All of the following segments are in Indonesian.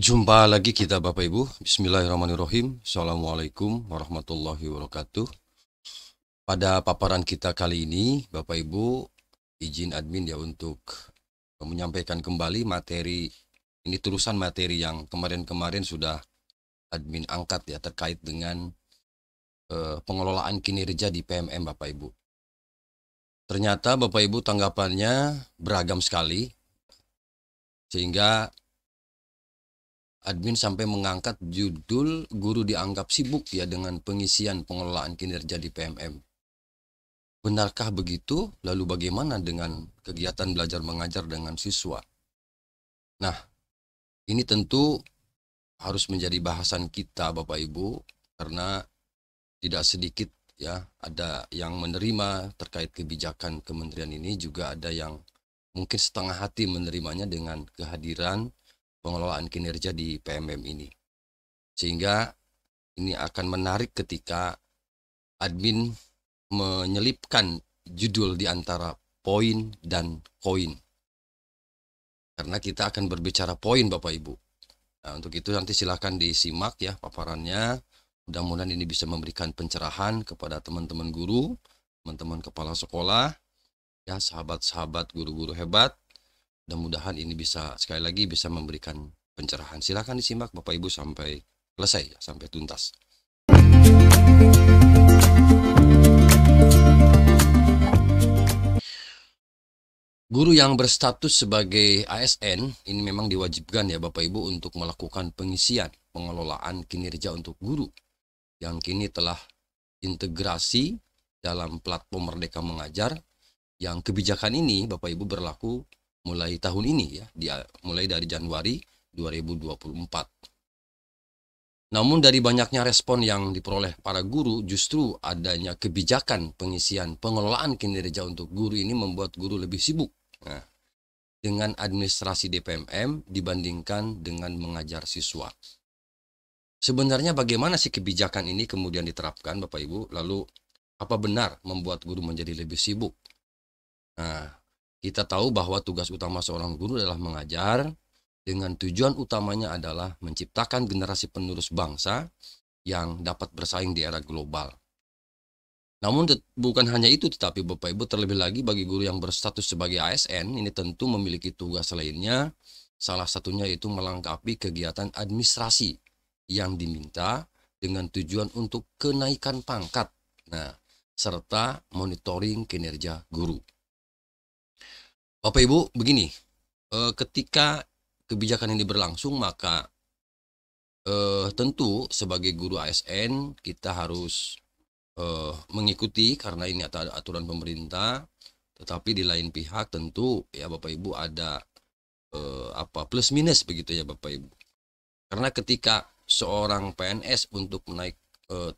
Jumpa lagi kita Bapak Ibu. Bismillahirrahmanirrahim. Assalamualaikum warahmatullahi wabarakatuh. Pada paparan kita kali ini, Bapak Ibu, izin admin ya untuk menyampaikan kembali materi ini tulisan materi yang kemarin-kemarin sudah admin angkat ya terkait dengan eh, pengelolaan kinerja di PMM Bapak Ibu. Ternyata Bapak Ibu tanggapannya beragam sekali sehingga admin sampai mengangkat judul guru dianggap sibuk ya dengan pengisian pengelolaan kinerja di PMM. Benarkah begitu? Lalu bagaimana dengan kegiatan belajar mengajar dengan siswa? Nah, ini tentu harus menjadi bahasan kita Bapak Ibu karena tidak sedikit ya ada yang menerima terkait kebijakan kementerian ini juga ada yang mungkin setengah hati menerimanya dengan kehadiran pengelolaan kinerja di PMM ini. Sehingga ini akan menarik ketika admin menyelipkan judul di antara poin dan koin. Karena kita akan berbicara poin Bapak Ibu. Nah, untuk itu nanti silahkan disimak ya paparannya. Mudah-mudahan ini bisa memberikan pencerahan kepada teman-teman guru, teman-teman kepala sekolah, ya sahabat-sahabat guru-guru hebat mudah-mudahan ini bisa sekali lagi bisa memberikan pencerahan. Silahkan disimak Bapak Ibu sampai selesai, ya, sampai tuntas. Guru yang berstatus sebagai ASN ini memang diwajibkan ya Bapak Ibu untuk melakukan pengisian pengelolaan kinerja untuk guru yang kini telah integrasi dalam platform Merdeka Mengajar yang kebijakan ini Bapak Ibu berlaku mulai tahun ini ya, dia mulai dari Januari 2024. Namun dari banyaknya respon yang diperoleh para guru, justru adanya kebijakan pengisian pengelolaan kinerja untuk guru ini membuat guru lebih sibuk. Nah, dengan administrasi DPMM dibandingkan dengan mengajar siswa. Sebenarnya bagaimana sih kebijakan ini kemudian diterapkan Bapak Ibu? Lalu apa benar membuat guru menjadi lebih sibuk? Nah, kita tahu bahwa tugas utama seorang guru adalah mengajar dengan tujuan utamanya adalah menciptakan generasi penerus bangsa yang dapat bersaing di era global. Namun bukan hanya itu tetapi Bapak Ibu terlebih lagi bagi guru yang berstatus sebagai ASN ini tentu memiliki tugas lainnya salah satunya yaitu melengkapi kegiatan administrasi yang diminta dengan tujuan untuk kenaikan pangkat. Nah, serta monitoring kinerja guru. Bapak Ibu, begini, e, ketika kebijakan ini berlangsung maka e, tentu sebagai guru ASN kita harus e, mengikuti karena ini ada aturan pemerintah. Tetapi di lain pihak tentu ya Bapak Ibu ada apa plus minus begitu ya Bapak Ibu. Karena ketika seorang PNS untuk naik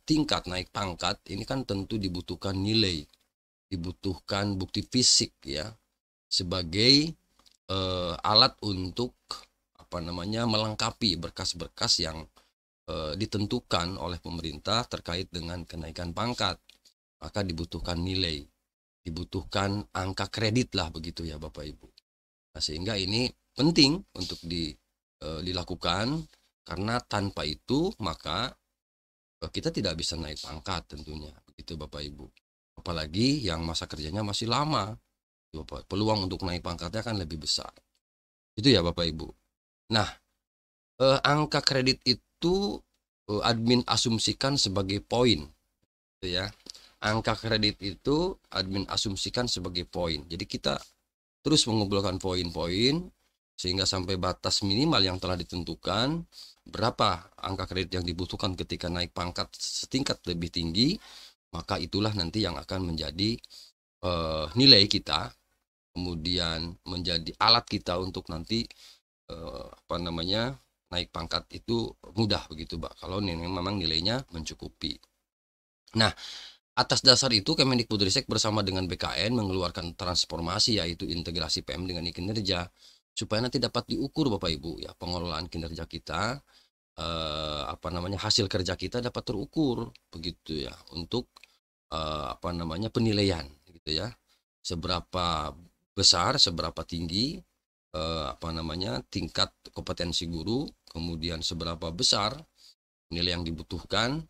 tingkat naik pangkat ini kan tentu dibutuhkan nilai, dibutuhkan bukti fisik ya sebagai uh, alat untuk apa namanya melengkapi berkas-berkas yang uh, ditentukan oleh pemerintah terkait dengan kenaikan pangkat. Maka dibutuhkan nilai, dibutuhkan angka kredit lah begitu ya Bapak Ibu. Nah, sehingga ini penting untuk di, uh, dilakukan karena tanpa itu maka kita tidak bisa naik pangkat tentunya begitu Bapak Ibu apalagi yang masa kerjanya masih lama peluang untuk naik pangkatnya akan lebih besar itu ya bapak ibu nah eh, angka kredit itu eh, admin asumsikan sebagai poin gitu ya angka kredit itu admin asumsikan sebagai poin jadi kita terus mengumpulkan poin-poin sehingga sampai batas minimal yang telah ditentukan berapa angka kredit yang dibutuhkan ketika naik pangkat setingkat lebih tinggi maka itulah nanti yang akan menjadi uh, nilai kita kemudian menjadi alat kita untuk nanti eh, apa namanya naik pangkat itu mudah begitu Pak kalau memang nilainya mencukupi. Nah, Atas dasar itu, Kemendikbudristek bersama dengan BKN mengeluarkan transformasi yaitu integrasi PM dengan kinerja supaya nanti dapat diukur Bapak Ibu ya pengelolaan kinerja kita eh, apa namanya hasil kerja kita dapat terukur begitu ya untuk eh, apa namanya penilaian gitu ya seberapa besar seberapa tinggi eh, apa namanya tingkat kompetensi guru kemudian seberapa besar nilai yang dibutuhkan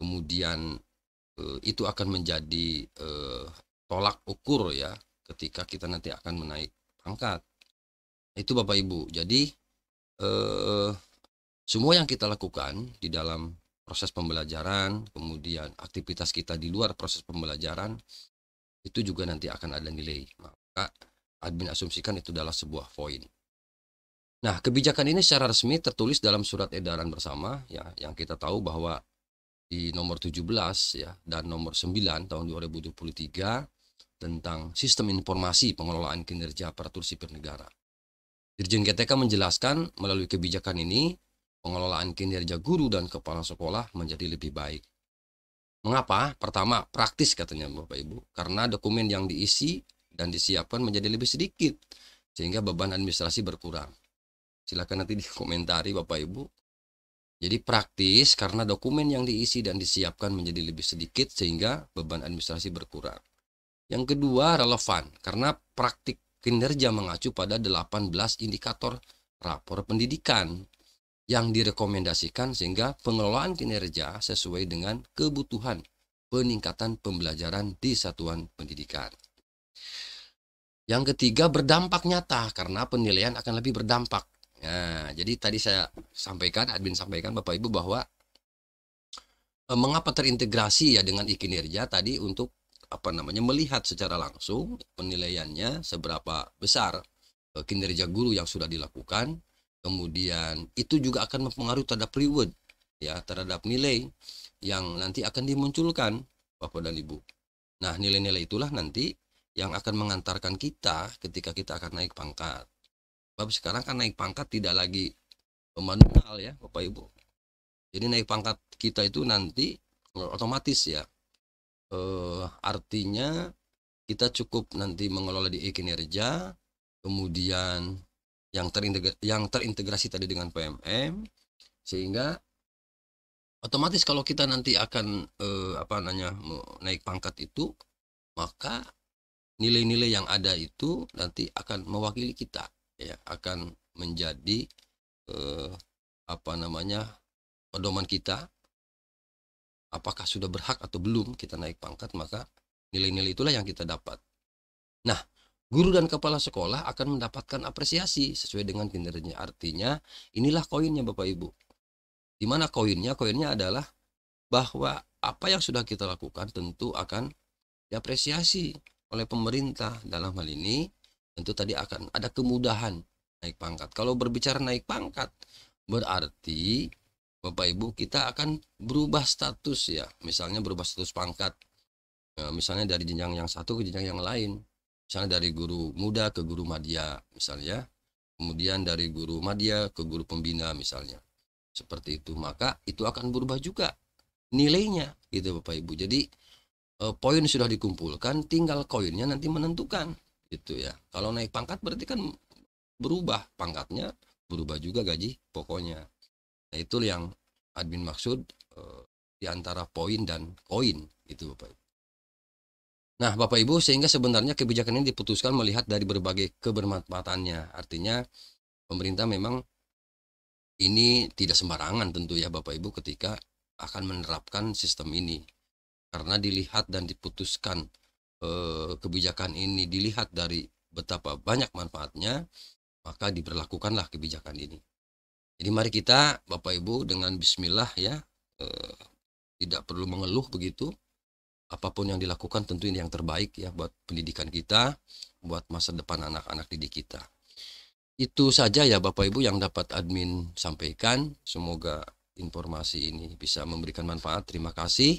kemudian eh, itu akan menjadi eh, tolak ukur ya ketika kita nanti akan menaik pangkat itu bapak ibu jadi eh, semua yang kita lakukan di dalam proses pembelajaran kemudian aktivitas kita di luar proses pembelajaran itu juga nanti akan ada nilai maka admin asumsikan itu adalah sebuah poin. Nah, kebijakan ini secara resmi tertulis dalam surat edaran bersama ya yang kita tahu bahwa di nomor 17 ya dan nomor 9 tahun 2023 tentang sistem informasi pengelolaan kinerja aparatur sipil negara. Dirjen GTK menjelaskan melalui kebijakan ini pengelolaan kinerja guru dan kepala sekolah menjadi lebih baik. Mengapa? Pertama, praktis katanya Bapak Ibu, karena dokumen yang diisi dan disiapkan menjadi lebih sedikit sehingga beban administrasi berkurang. Silakan nanti dikomentari Bapak Ibu. Jadi praktis karena dokumen yang diisi dan disiapkan menjadi lebih sedikit sehingga beban administrasi berkurang. Yang kedua relevan karena praktik kinerja mengacu pada 18 indikator rapor pendidikan yang direkomendasikan sehingga pengelolaan kinerja sesuai dengan kebutuhan peningkatan pembelajaran di satuan pendidikan. Yang ketiga berdampak nyata karena penilaian akan lebih berdampak. Nah, jadi tadi saya sampaikan, admin sampaikan Bapak Ibu bahwa eh, mengapa terintegrasi ya dengan kinerja tadi untuk apa namanya melihat secara langsung penilaiannya seberapa besar eh, kinerja guru yang sudah dilakukan. Kemudian itu juga akan mempengaruhi terhadap reward ya, terhadap nilai yang nanti akan dimunculkan Bapak dan Ibu. Nah, nilai-nilai itulah nanti yang akan mengantarkan kita ketika kita akan naik pangkat. Bapak sekarang kan naik pangkat tidak lagi manual ya, Bapak Ibu. Jadi naik pangkat kita itu nanti otomatis ya. E, artinya kita cukup nanti mengelola di e-kinerja, kemudian yang terintegrasi, yang terintegrasi tadi dengan PMM sehingga otomatis kalau kita nanti akan eh, apa namanya naik pangkat itu maka nilai-nilai yang ada itu nanti akan mewakili kita ya akan menjadi eh, apa namanya pedoman kita apakah sudah berhak atau belum kita naik pangkat maka nilai-nilai itulah yang kita dapat nah guru dan kepala sekolah akan mendapatkan apresiasi sesuai dengan kinerjanya artinya inilah koinnya bapak ibu di mana koinnya koinnya adalah bahwa apa yang sudah kita lakukan tentu akan diapresiasi oleh pemerintah dalam hal ini tentu tadi akan ada kemudahan naik pangkat. Kalau berbicara naik pangkat berarti Bapak Ibu kita akan berubah status ya. Misalnya berubah status pangkat. Nah, misalnya dari jenjang yang satu ke jenjang yang lain. Misalnya dari guru muda ke guru madya misalnya. Ya. Kemudian dari guru madya ke guru pembina misalnya seperti itu maka itu akan berubah juga nilainya gitu Bapak Ibu jadi Eh, poin sudah dikumpulkan, tinggal koinnya nanti menentukan gitu ya. Kalau naik pangkat berarti kan berubah pangkatnya, berubah juga gaji pokoknya. Nah, itu yang admin maksud e, di antara poin dan koin itu Bapak Ibu. Nah, Bapak Ibu, sehingga sebenarnya kebijakan ini diputuskan melihat dari berbagai kebermanfaatannya. Artinya, pemerintah memang ini tidak sembarangan tentu ya Bapak Ibu ketika akan menerapkan sistem ini karena dilihat dan diputuskan eh, kebijakan ini dilihat dari betapa banyak manfaatnya maka diberlakukanlah kebijakan ini jadi mari kita Bapak Ibu dengan bismillah ya eh, tidak perlu mengeluh begitu apapun yang dilakukan tentu ini yang terbaik ya buat pendidikan kita buat masa depan anak-anak didik kita itu saja ya Bapak Ibu yang dapat admin sampaikan semoga informasi ini bisa memberikan manfaat terima kasih